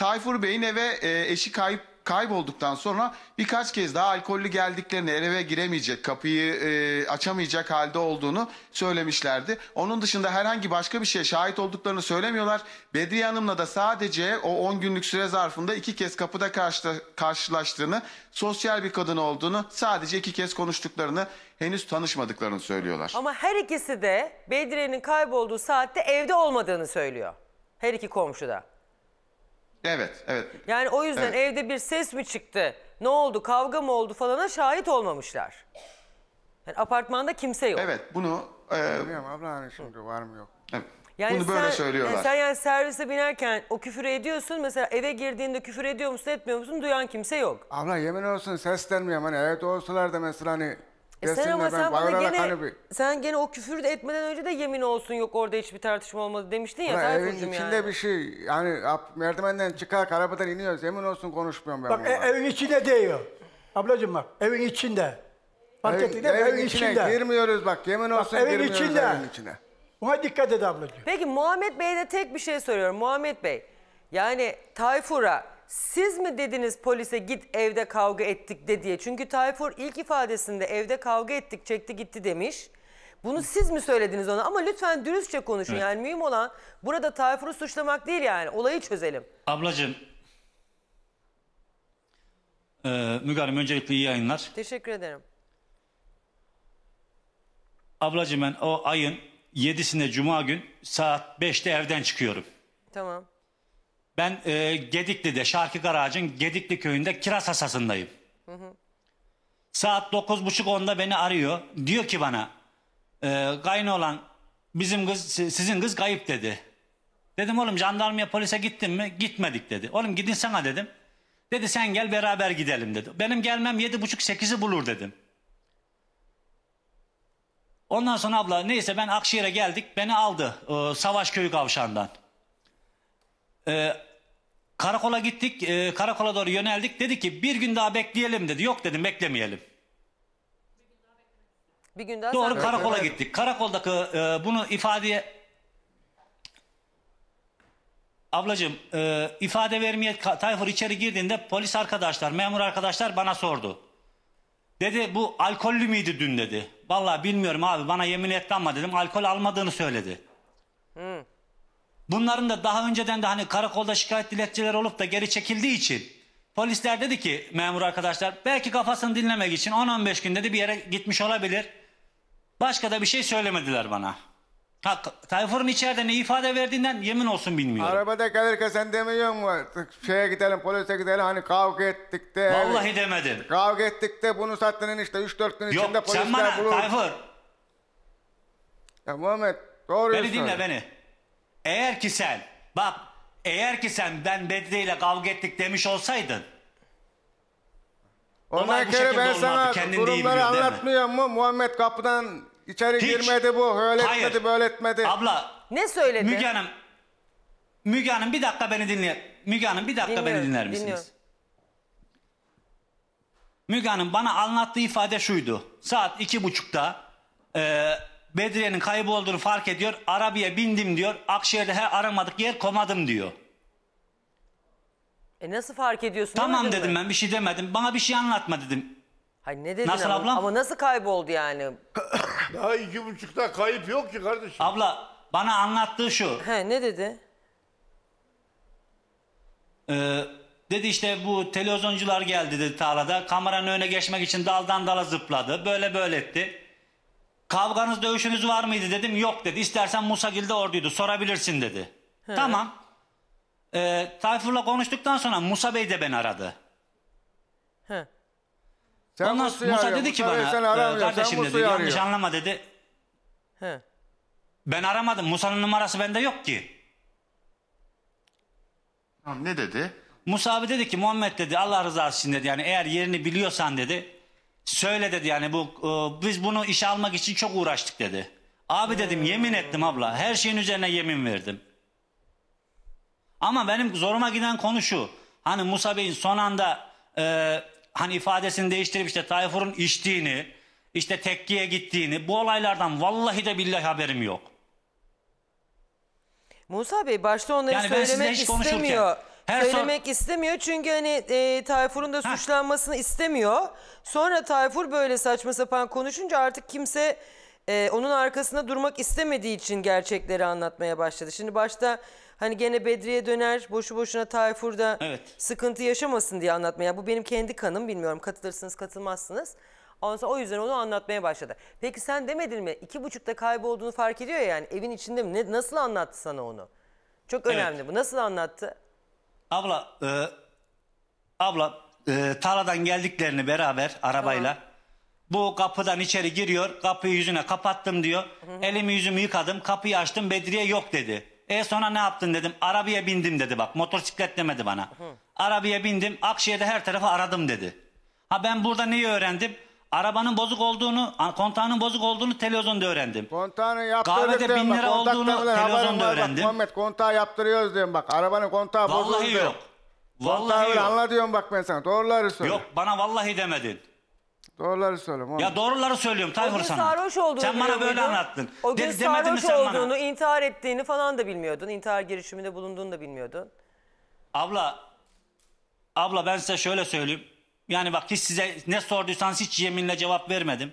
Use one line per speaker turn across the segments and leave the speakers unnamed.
Tayfur Bey'in eve e, eşi kayıp kaybolduktan sonra birkaç kez daha alkollü geldiklerini eve giremeyecek, kapıyı e, açamayacak halde olduğunu söylemişlerdi. Onun dışında herhangi başka bir şeye şahit olduklarını söylemiyorlar. Bedriye Hanım'la da sadece o 10 günlük süre zarfında iki kez kapıda karşıla, karşılaştığını, sosyal bir kadın olduğunu, sadece iki kez konuştuklarını, henüz tanışmadıklarını söylüyorlar.
Ama her ikisi de Bedriye'nin kaybolduğu saatte evde olmadığını söylüyor. Her iki komşuda.
Evet, evet.
Yani o yüzden evet. evde bir ses mi çıktı, ne oldu, kavga mı oldu falana şahit olmamışlar. Yani apartmanda kimse yok. Evet, bunu... E... abla hani şimdi var mı yok. Evet. Yani Bunu sen, böyle söylüyorlar. Yani sen yani servise binerken o küfür ediyorsun. Mesela eve girdiğinde küfür ediyor musun etmiyor musun duyan kimse yok.
Abla yemin olsun seslenmiyor. Hani evet olsalar da mesela hani e sen ama sen bana gene, hani bir...
sen gene o küfür etmeden önce de yemin olsun yok orada hiçbir tartışma olmadı demiştin ya. evin içinde yani.
bir şey. Yani merdivenden çıkar, arabadan iniyoruz. Yemin olsun konuşmuyorum ben Bak e, bununla. evin içinde diyor. Ablacığım bak evin içinde. Fark ettin değil mi? Evin, evin içine içinde. girmiyoruz bak. Yemin bak, olsun evin içinde. evin içine.
Buna dikkat et ablacığım. Peki Muhammed Bey'e de tek bir şey soruyorum. Muhammed Bey yani Tayfur'a siz mi dediniz polise git evde kavga ettik de diye? Çünkü Tayfur ilk ifadesinde evde kavga ettik çekti gitti demiş. Bunu siz mi söylediniz ona? Ama lütfen dürüstçe konuşun. Evet. Yani mühim olan burada Tayfur'u suçlamak değil yani. Olayı çözelim.
Ablacığım. Ee, Müge Hanım öncelikle iyi yayınlar. Teşekkür ederim. Ablacığım ben o ayın 7'sinde Cuma gün saat 5'te evden çıkıyorum. Tamam. Ben e, Gedikli'de, Şarkı Garaj'ın Gedikli köyünde kiraz hasasındayım. Hı hı. Saat 9.30-10'da beni arıyor. Diyor ki bana, e, kayını olan bizim kız, sizin kız kayıp dedi. Dedim oğlum jandarmaya polise gittin mi? Gitmedik dedi. Oğlum gidin sana dedim. Dedi sen gel beraber gidelim dedi. Benim gelmem 7.30-8'i bulur dedim. Ondan sonra abla neyse ben Akşehir'e geldik. Beni aldı e, Savaş Köyü kavşağından. E, Karakola gittik, e, karakola doğru yöneldik. Dedi ki bir gün daha bekleyelim dedi. Yok dedim beklemeyelim.
Bir gün daha Doğru sen- karakola gittik.
Karakoldaki e, bunu ifadeye ablacığım e, ifade vermeye Tayfur içeri girdiğinde polis arkadaşlar, memur arkadaşlar bana sordu. Dedi bu alkollü müydü dün dedi. Vallahi bilmiyorum abi bana yemin et ama dedim alkol almadığını söyledi. Hı. Bunların da daha önceden de hani karakolda şikayet dilekçeleri olup da geri çekildiği için polisler dedi ki memur arkadaşlar belki kafasını dinlemek için 10-15 gün dedi bir yere gitmiş olabilir. Başka da bir şey söylemediler bana. Ha, Tayfur'un içeride ne ifade verdiğinden yemin olsun bilmiyorum.
Arabada kalırken sen demiyor mu? Şeye gidelim, polise gidelim hani kavga ettik de. Vallahi evet. demedim. Kavga ettik de bunu sattın işte 3-4 gün Yok, içinde polisler bulur. Yok sen bana bulur. Tayfur. Ya Muhammed
doğru Beni dinle beni. Eğer ki sen bak eğer ki sen ben Bedri ile kavga ettik demiş olsaydın. Olay Ondan kere ben sana Kendin durumları anlatmıyor
mu? Muhammed kapıdan içeri Hiç. girmedi bu. Öyle Hayır. etmedi
böyle etmedi. Abla Ne söyledi? Müge Hanım Müge Hanım bir dakika beni dinle. Müge Hanım bir dakika Dinliyorum, beni dinler misiniz? dinliyorum. Müge Hanım bana anlattığı ifade şuydu. Saat iki buçukta e, Bedriye'nin kaybolduğunu fark ediyor. Arabaya bindim diyor. Akşehir'de her aramadık yer komadım diyor.
E nasıl fark ediyorsun? Tamam dedim
ben bir şey demedim. Bana bir şey anlatma dedim.
Hayır ne dedin Nasıl ama? ablam? Ama nasıl kayboldu yani?
Daha iki buçukta kayıp yok ki kardeşim. Abla bana anlattığı şu.
He ne dedi?
Ee, dedi işte bu televizyoncular geldi dedi tarlada. Kameranın önüne geçmek için daldan dala zıpladı. Böyle böyle etti. Kavganız dövüşünüz var mıydı dedim. Yok dedi. İstersen Musa Musagil'de orduydu. Sorabilirsin dedi. He. Tamam. Ee, Tayfur'la konuştuktan sonra Musa Bey de beni aradı.
He. Sen Ondan Musa, arıyor. dedi ki Musa
bana e, kardeşim dedi yanlış anlama dedi. He. Ben aramadım. Musa'nın numarası bende yok ki. ne dedi? Musa abi dedi ki Muhammed dedi Allah rızası için dedi yani eğer yerini biliyorsan dedi Söyle dedi yani bu e, biz bunu işe almak için çok uğraştık dedi. Abi dedim yemin ettim abla. Her şeyin üzerine yemin verdim. Ama benim zoruma giden konu şu. Hani Musa Bey'in son anda e, hani ifadesini değiştirip işte Tayfur'un içtiğini, işte tekkiye gittiğini bu olaylardan vallahi de billahi haberim yok.
Musa Bey başta onları Yani ben sizinle söylemek hiç konuşurken- her Söylemek istemiyor çünkü hani e, Tayfur'un da suçlanmasını istemiyor. Sonra Tayfur böyle saçma sapan konuşunca artık kimse e, onun arkasında durmak istemediği için gerçekleri anlatmaya başladı. Şimdi başta hani gene Bedri'ye döner boşu boşuna Tayfur'da Evet. sıkıntı yaşamasın diye anlatmaya. Yani bu benim kendi kanım bilmiyorum katılırsınız katılmazsınız. Ondan o yüzden onu anlatmaya başladı. Peki sen demedin mi? İki buçukta kaybolduğunu fark ediyor ya yani evin içinde mi? Ne, nasıl anlattı sana onu? Çok önemli bu. Nasıl anlattı?
Abla e, abla e, tarladan geldiklerini beraber arabayla. Bu kapıdan içeri giriyor. Kapıyı yüzüne kapattım diyor. Elimi yüzümü yıkadım. Kapıyı açtım. Bedriye yok dedi. E sonra ne yaptın dedim. Arabaya bindim dedi bak. Motosiklet demedi bana. Arabaya bindim. Akşehir'de her tarafı aradım dedi. Ha ben burada neyi öğrendim? Arabanın bozuk olduğunu, kontağının bozuk olduğunu televizyonda öğrendim. Kontağını yaptırdık Kahvede diyorum bin lira olduğunu televizyonda öğrendim. Bak, Muhammed
kontağı yaptırıyoruz diyorum bak. Arabanın kontağı bozuk. Vallahi diyorum.
yok. Vallahi öyle yok. anla
diyorum bak ben sana. Doğruları söyle. Yok
bana vallahi demedin. Doğruları söyle. Ya doğruları söylüyorum O Tayfur gün
sana. sarhoş olduğunu Sen bana böyle anlattın. O gün Dedi- demedin mi sarhoş olduğunu, bana? intihar ettiğini falan da bilmiyordun. İntihar girişiminde bulunduğunu da bilmiyordun.
Abla, abla ben size şöyle söyleyeyim. Yani bak hiç size ne sorduysanız hiç yeminle cevap vermedim.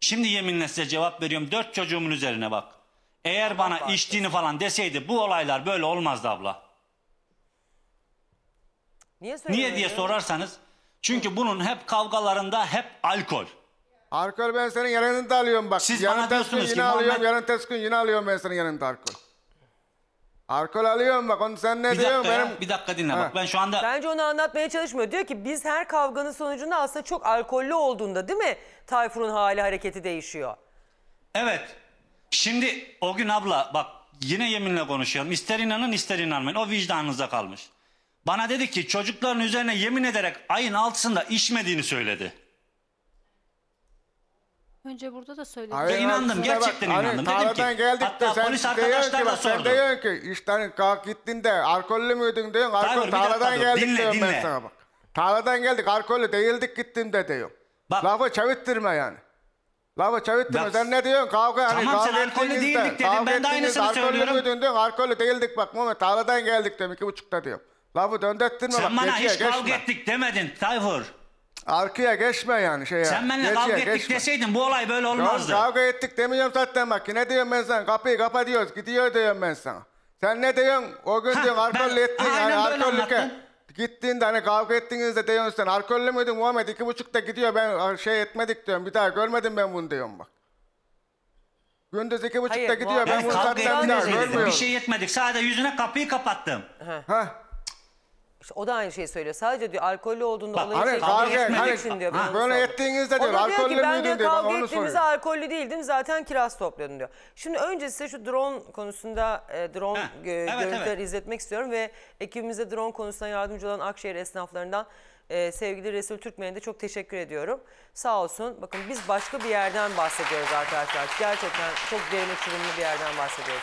Şimdi yeminle size cevap veriyorum. Dört çocuğumun üzerine bak. Eğer Allah bana Allah içtiğini Allah. falan deseydi bu olaylar böyle olmazdı abla.
Niye, Niye diye
sorarsanız. Çünkü bunun hep kavgalarında hep alkol.
Alkol ben senin yanında alıyorum bak. Siz yarın bana diyorsunuz ki. Alıyorum, Muhammed... Yarın test gün yine alıyorum
ben senin yanında alkol. Alkol alıyorum bak onu sen ne Bir diyorsun dakika benim... ya, bir dakika dinle bak. Ben şu anda Bence onu anlatmaya çalışmıyor. Diyor ki biz her kavganın sonucunda aslında çok alkollü olduğunda değil mi? Tayfun'un hali hareketi değişiyor.
Evet. Şimdi o gün abla bak yine yeminle konuşuyorum. İster inanın ister inanmayın. O vicdanınıza kalmış. Bana dedi ki çocukların üzerine yemin ederek ayın altısında içmediğini söyledi.
Önce burada da söyledim. Hayır, Ben inandım, şuna gerçekten inandım. Dedim ki, tarladan geldik de sen polis diyorsun ki, arkadaşlar bak da sen diyorsun ki işten kalk gittin de alkollü müydün diyorsun. Alkol, Tayfur, bir dakika geldik Dinle, diyorum ben sana bak. Tarladan geldik alkollü değildik gittim de diyorum. Bak- Lafı çevirttirme yani. Lafı çevirttirme. Bak- sen ne diyorsun? Kavga hani Tamam, sen kavga alkollü ettiğinizde, değildik dedin. kavga Ben de ettiğiniz, aynısını söylüyorum. Alkollü müydün diyorsun. Alkollü değildik bak. Muhammed tarladan geldik diyorum. iki buçukta diyorum. Lafı döndettirme bak. Sen bana hiç kavga ettik demedin Tayfur. Arkaya geçme yani şey. ya. Sen benimle kavga ettik geçme. deseydin bu olay böyle olmazdı. Yok kavga ettik demiyorum zaten bak. Ne diyorum ben sana? Kapıyı kapa diyoruz. Gidiyor diyorum ben sana. Sen ne diyorsun? O gün ha, diyorsun alkollü ettin yani alkollüke. Gittiğinde hani kavga ettiğinizde diyorsun sen alkollü müydün Muhammed? iki buçukta gidiyor ben şey etmedik diyorum. Bir daha görmedim ben bunu diyorum bak. Gündüz iki buçukta Hayır, gidiyor. Ben yani bunu zaten bir daha görmüyorum. Bir şey
yetmedik. Sadece yüzüne kapıyı kapattım.
Ha o da aynı şeyi söylüyor. Sadece diyor alkollü olduğunda Bak, olayı hani, şey kavga etmemek için diyor. Ha, böyle ettiğinizde diyor alkollü müydün diyor. Ben diyor kavga ettiğimizde alkollü değildim zaten kiraz topluyordum diyor. Şimdi önce size şu drone konusunda e, drone ha, gö evet, görüntüleri evet. izletmek istiyorum ve ekibimize drone konusuna yardımcı olan Akşehir esnaflarından e, sevgili Resul Türkmen'e de çok teşekkür ediyorum. Sağ olsun. Bakın biz başka bir yerden bahsediyoruz arkadaşlar. Gerçekten çok derin uçurumlu bir yerden bahsediyoruz